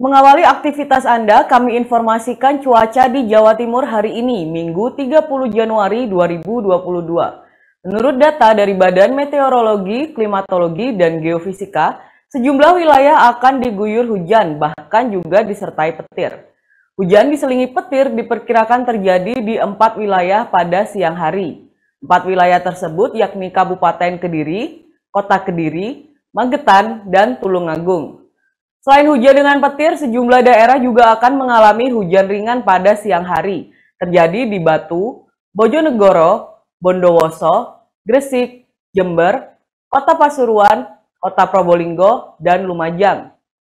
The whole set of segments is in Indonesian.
Mengawali aktivitas Anda, kami informasikan cuaca di Jawa Timur hari ini, Minggu 30 Januari 2022. Menurut data dari Badan Meteorologi, Klimatologi, dan Geofisika, sejumlah wilayah akan diguyur hujan, bahkan juga disertai petir. Hujan diselingi petir diperkirakan terjadi di empat wilayah pada siang hari. Empat wilayah tersebut yakni Kabupaten Kediri, Kota Kediri, Magetan, dan Tulungagung. Selain hujan dengan petir, sejumlah daerah juga akan mengalami hujan ringan pada siang hari. Terjadi di Batu, Bojonegoro, Bondowoso, Gresik, Jember, Kota Pasuruan, Kota Probolinggo, dan Lumajang.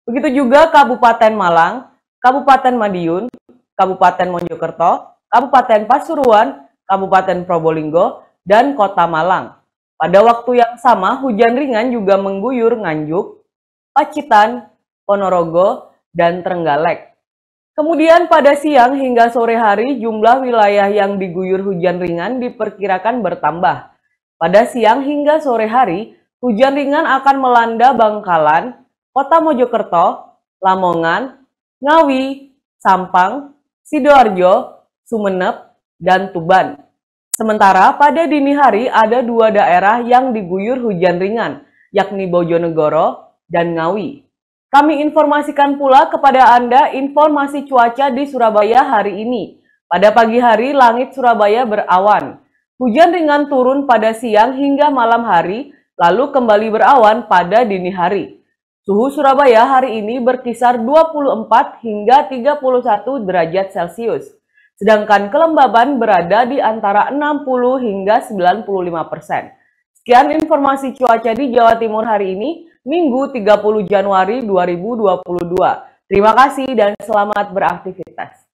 Begitu juga Kabupaten Malang, Kabupaten Madiun, Kabupaten Mojokerto, Kabupaten Pasuruan, Kabupaten Probolinggo, dan Kota Malang. Pada waktu yang sama, hujan ringan juga mengguyur Nganjuk, Pacitan, Ponorogo, dan Trenggalek. Kemudian pada siang hingga sore hari jumlah wilayah yang diguyur hujan ringan diperkirakan bertambah. Pada siang hingga sore hari, hujan ringan akan melanda Bangkalan, Kota Mojokerto, Lamongan, Ngawi, Sampang, Sidoarjo, Sumeneb, dan Tuban. Sementara pada dini hari ada dua daerah yang diguyur hujan ringan, yakni Bojonegoro dan Ngawi. Kami informasikan pula kepada Anda informasi cuaca di Surabaya hari ini. Pada pagi hari, langit Surabaya berawan. Hujan ringan turun pada siang hingga malam hari, lalu kembali berawan pada dini hari. Suhu Surabaya hari ini berkisar 24 hingga 31 derajat Celcius, sedangkan kelembaban berada di antara 60 hingga 95 persen. Sekian informasi cuaca di Jawa Timur hari ini. Minggu 30 Januari 2022. Terima kasih dan selamat beraktivitas.